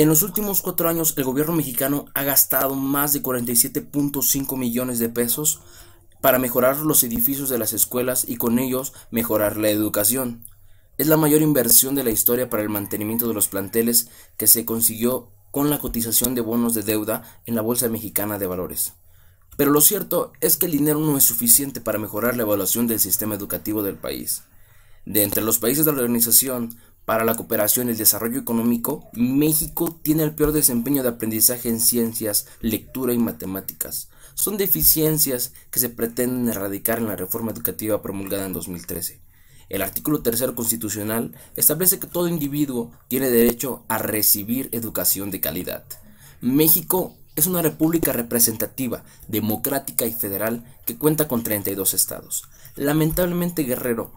En los últimos cuatro años el gobierno mexicano ha gastado más de 47.5 millones de pesos para mejorar los edificios de las escuelas y con ellos mejorar la educación. Es la mayor inversión de la historia para el mantenimiento de los planteles que se consiguió con la cotización de bonos de deuda en la Bolsa Mexicana de Valores. Pero lo cierto es que el dinero no es suficiente para mejorar la evaluación del sistema educativo del país. De entre los países de la organización, para la cooperación y el desarrollo económico, México tiene el peor desempeño de aprendizaje en ciencias, lectura y matemáticas. Son deficiencias que se pretenden erradicar en la reforma educativa promulgada en 2013. El artículo tercero constitucional establece que todo individuo tiene derecho a recibir educación de calidad. México es una república representativa, democrática y federal que cuenta con 32 estados. Lamentablemente Guerrero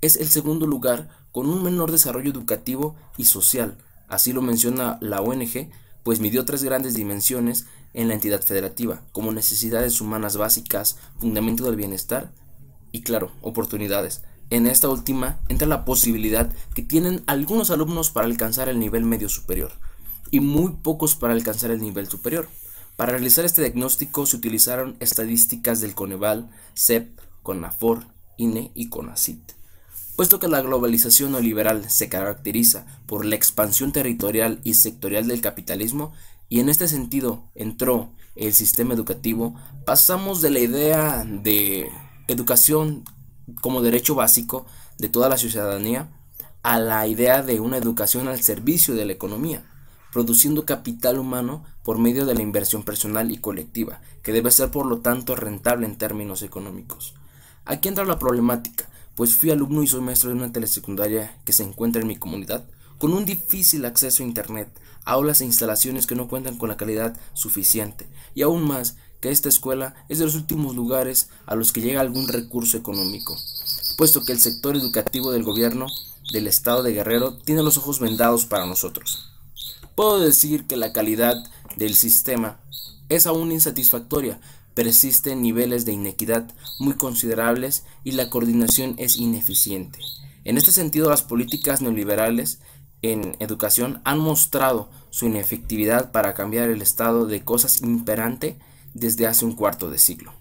es el segundo lugar con un menor desarrollo educativo y social, así lo menciona la ONG, pues midió tres grandes dimensiones en la entidad federativa, como necesidades humanas básicas, fundamento del bienestar y, claro, oportunidades. En esta última entra la posibilidad que tienen algunos alumnos para alcanzar el nivel medio superior y muy pocos para alcanzar el nivel superior. Para realizar este diagnóstico se utilizaron estadísticas del Coneval, CEP, CONAFOR, INE y CONACIT. Puesto que la globalización neoliberal se caracteriza por la expansión territorial y sectorial del capitalismo, y en este sentido entró el sistema educativo, pasamos de la idea de educación como derecho básico de toda la ciudadanía a la idea de una educación al servicio de la economía, produciendo capital humano por medio de la inversión personal y colectiva, que debe ser por lo tanto rentable en términos económicos. Aquí entra la problemática pues fui alumno y soy maestro de una telesecundaria que se encuentra en mi comunidad, con un difícil acceso a Internet, aulas e instalaciones que no cuentan con la calidad suficiente, y aún más que esta escuela es de los últimos lugares a los que llega algún recurso económico, puesto que el sector educativo del gobierno del estado de Guerrero tiene los ojos vendados para nosotros. Puedo decir que la calidad del sistema es aún insatisfactoria, persisten niveles de inequidad muy considerables y la coordinación es ineficiente. En este sentido, las políticas neoliberales en educación han mostrado su inefectividad para cambiar el estado de cosas imperante desde hace un cuarto de siglo.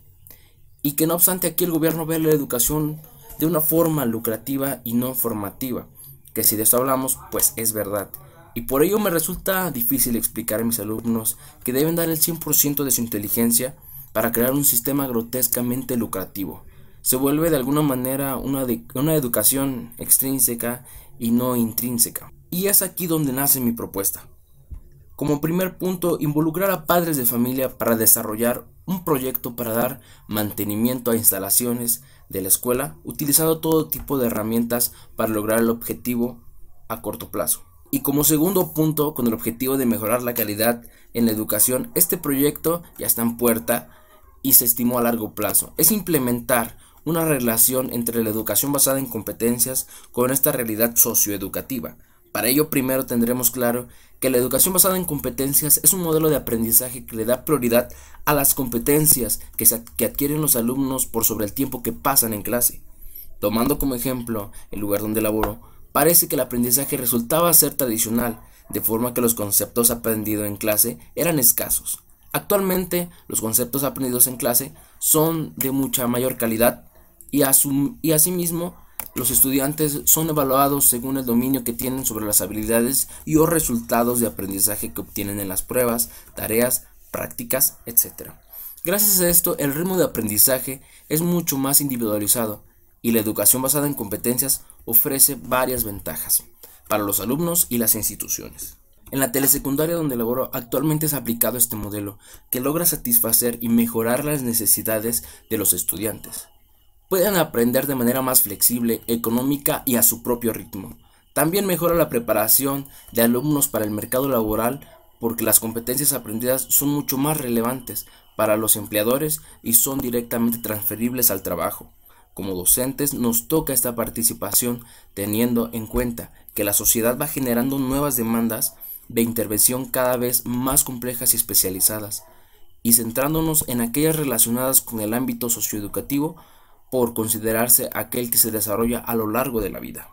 Y que no obstante aquí el gobierno ve la educación de una forma lucrativa y no formativa, que si de esto hablamos, pues es verdad, y por ello me resulta difícil explicar a mis alumnos que deben dar el 100% de su inteligencia para crear un sistema grotescamente lucrativo. Se vuelve de alguna manera una, una educación extrínseca y no intrínseca. Y es aquí donde nace mi propuesta. Como primer punto, involucrar a padres de familia para desarrollar un proyecto para dar mantenimiento a instalaciones de la escuela, utilizando todo tipo de herramientas para lograr el objetivo a corto plazo. Y como segundo punto, con el objetivo de mejorar la calidad en la educación, este proyecto ya está en puerta y se estimó a largo plazo. Es implementar una relación entre la educación basada en competencias con esta realidad socioeducativa. Para ello primero tendremos claro que la educación basada en competencias es un modelo de aprendizaje que le da prioridad a las competencias que, que adquieren los alumnos por sobre el tiempo que pasan en clase. Tomando como ejemplo el lugar donde laboro, Parece que el aprendizaje resultaba ser tradicional, de forma que los conceptos aprendidos en clase eran escasos. Actualmente, los conceptos aprendidos en clase son de mucha mayor calidad y, y asimismo los estudiantes son evaluados según el dominio que tienen sobre las habilidades y los resultados de aprendizaje que obtienen en las pruebas, tareas, prácticas, etc. Gracias a esto, el ritmo de aprendizaje es mucho más individualizado y la educación basada en competencias ofrece varias ventajas para los alumnos y las instituciones. En la telesecundaria donde laboro actualmente es aplicado este modelo, que logra satisfacer y mejorar las necesidades de los estudiantes. Pueden aprender de manera más flexible, económica y a su propio ritmo. También mejora la preparación de alumnos para el mercado laboral porque las competencias aprendidas son mucho más relevantes para los empleadores y son directamente transferibles al trabajo. Como docentes nos toca esta participación teniendo en cuenta que la sociedad va generando nuevas demandas de intervención cada vez más complejas y especializadas, y centrándonos en aquellas relacionadas con el ámbito socioeducativo por considerarse aquel que se desarrolla a lo largo de la vida.